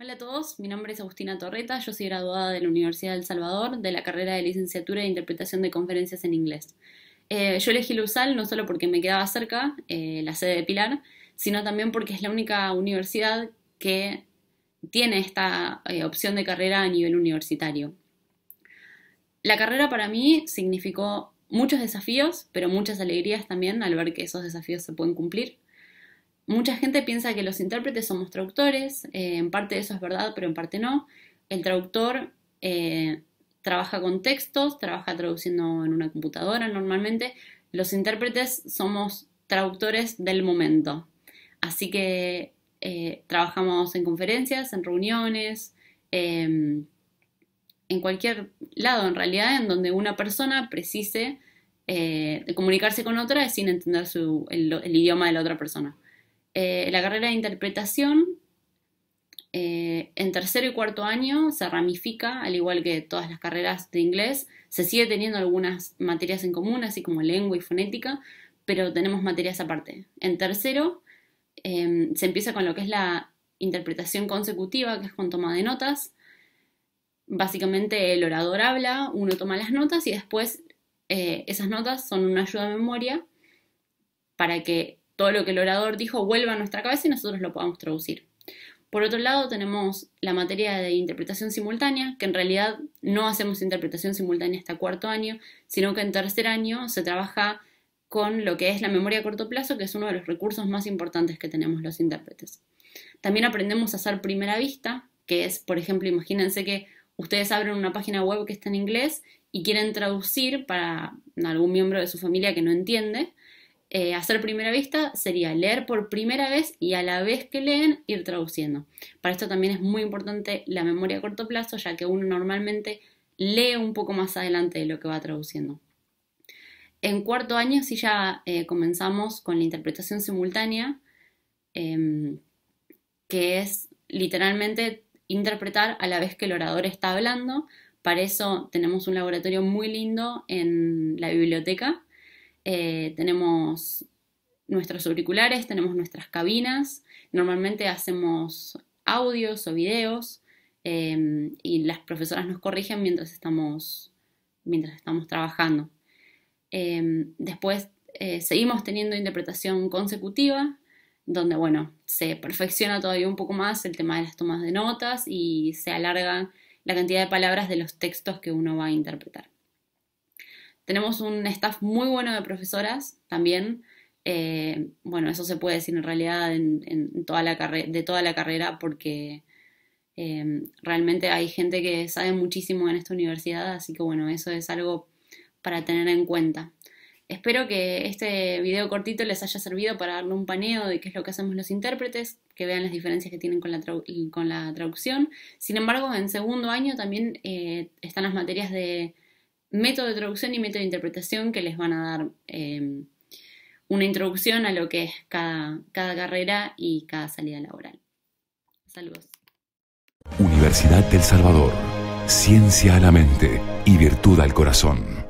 Hola a todos, mi nombre es Agustina Torreta, yo soy graduada de la Universidad del Salvador de la carrera de licenciatura de interpretación de conferencias en inglés. Eh, yo elegí USAL no solo porque me quedaba cerca, eh, la sede de Pilar, sino también porque es la única universidad que tiene esta eh, opción de carrera a nivel universitario. La carrera para mí significó muchos desafíos, pero muchas alegrías también al ver que esos desafíos se pueden cumplir. Mucha gente piensa que los intérpretes somos traductores, eh, en parte eso es verdad, pero en parte no. El traductor eh, trabaja con textos, trabaja traduciendo en una computadora normalmente. Los intérpretes somos traductores del momento. Así que eh, trabajamos en conferencias, en reuniones, em, en cualquier lado, en realidad, en donde una persona precise comunicarse con otra sin entender el idioma de la otra persona. Eh, la carrera de interpretación eh, en tercero y cuarto año se ramifica, al igual que todas las carreras de inglés, se sigue teniendo algunas materias en común, así como lengua y fonética, pero tenemos materias aparte. En tercero em, se empieza con lo que es la interpretación consecutiva, que es con toma de notas. Básicamente el orador habla, uno toma las notas y después eh, esas notas son una ayuda de memoria para que todo lo que el orador dijo vuelva a nuestra cabeza y nosotros lo podamos traducir. Por otro lado, tenemos la materia de interpretación simultánea, que en realidad no hacemos interpretación simultánea hasta cuarto año, sino que en tercer año se trabaja con lo que es la memoria a corto plazo, que es uno de los recursos más importantes que tenemos los intérpretes. También aprendemos a hacer primera vista, que es, por ejemplo, imagínense que ustedes abren una página web que está en inglés y quieren traducir para algún miembro de su familia que no entiende, eh, hacer primera vista sería leer por primera vez y a la vez que leen ir traduciendo. Para esto también es muy importante la memoria a corto plazo, ya que uno normalmente lee un poco más adelante de lo que va traduciendo. En cuarto año sí ya eh, comenzamos con la interpretación simultánea, em, que es literalmente interpretar a la vez que el orador está hablando. Para eso tenemos un laboratorio muy lindo en la biblioteca eh, tenemos nuestros auriculares, tenemos nuestras cabinas, normalmente hacemos audios o videos em, y las profesoras nos corrigen mientras estamos, mientras estamos trabajando. Em, después eh, seguimos teniendo interpretación consecutiva, donde bueno, se perfecciona todavía un poco más el tema de las tomas de notas y se alarga la cantidad de palabras de los textos que uno va a interpretar. Tenemos un staff muy bueno de profesoras también. Eh, bueno, eso se puede decir en realidad en, toda la de toda la carrera porque em, realmente hay gente que sabe muchísimo en esta universidad, así que bueno, eso es algo para tener en cuenta. Espero que este video cortito les haya servido para darle un paneo de qué es lo que hacemos los intérpretes, que vean las diferencias que tienen con la, con la traducción. Sin embargo, en segundo año también eh, están las materias de método de traducción y método de interpretación que les van a dar em, una introducción a lo que es cada, cada carrera y cada salida laboral. Saludos. Universidad del Salvador. Ciencia a la mente y virtud al corazón.